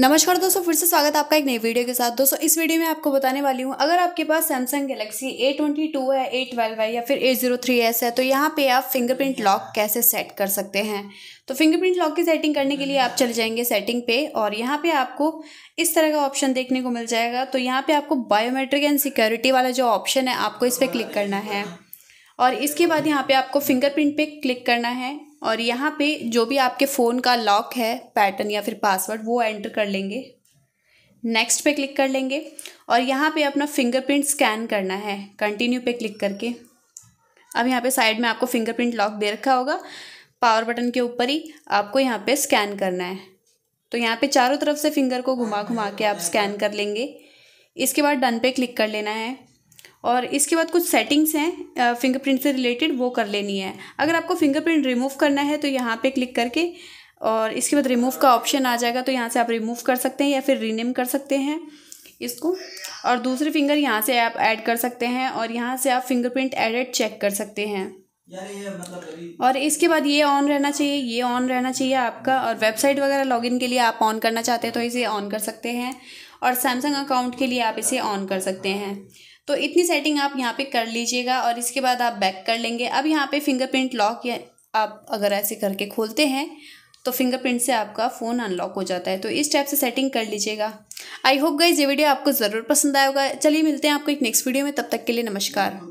नमस्कार दोस्तों फिर से स्वागत आपका एक नई वीडियो के साथ दोस्तों इस वीडियो में आपको बताने वाली हूँ अगर आपके पास Samsung Galaxy A twenty two है ए ट्वेल्व है या फिर ए जीरो थ्री एस है तो यहाँ पे आप फिंगरप्रिंट लॉक कैसे सेट कर सकते हैं तो फिंगरप्रिंट लॉक की सेटिंग करने के लिए आप चले जाएंगे सेटिंग पे और यहाँ पे आपको इस तरह का ऑप्शन देखने को मिल जाएगा तो यहाँ पे आपको बायोमेट्रिक एंड सिक्योरिटी वाला जो ऑप्शन है आपको इस पर क्लिक करना है और इसके बाद यहाँ पे आपको फिंगरप्रिंट पे क्लिक करना है और यहाँ पे जो भी आपके फ़ोन का लॉक है पैटर्न या फिर पासवर्ड वो एंटर कर लेंगे नेक्स्ट पे क्लिक कर लेंगे और यहाँ पे अपना फिंगरप्रिंट स्कैन करना है कंटिन्यू पे क्लिक करके अब यहाँ पे साइड में आपको फिंगरप्रिंट लॉक दे रखा होगा पावर बटन के ऊपर ही आपको यहाँ पे स्कैन करना है तो यहाँ पे चारों तरफ से फिंगर को घुमा घुमा के आप स्कैन कर लेंगे इसके बाद डन पे क्लिक कर लेना है और इसके बाद कुछ सेटिंग्स हैं फिंगरप्रिंट से रिलेटेड वो कर लेनी है अगर आपको फिंगरप्रिंट रिमूव करना है तो यहाँ पे क्लिक करके और इसके बाद रिमूव का ऑप्शन आ जाएगा तो यहाँ से आप रिमूव कर सकते हैं या फिर रीनेम कर सकते हैं इसको और दूसरी फिंगर यहाँ से आप ऐड कर सकते हैं और यहाँ से आप फिंगरप्रिंट एडेड चेक कर सकते हैं मतलब और इसके बाद ये ऑन रहना चाहिए ये ऑन रहना चाहिए आपका और वेबसाइट वगैरह लॉगिन के लिए आप ऑन करना चाहते हैं तो इसे ऑन कर सकते हैं और सैमसंग अकाउंट के लिए आप इसे ऑन कर सकते हैं तो इतनी सेटिंग आप यहाँ पे कर लीजिएगा और इसके बाद आप बैक कर लेंगे अब यहाँ पे फिंगरप्रिंट लॉक या आप अगर ऐसे करके खोलते हैं तो फिंगरप्रिंट से आपका फ़ोन अनलॉक हो जाता है तो इस टाइप से सेटिंग कर लीजिएगा आई होप गाइज ये वीडियो आपको ज़रूर पसंद आएगा चलिए मिलते हैं आपको एक नेक्स्ट वीडियो में तब तक के लिए नमस्कार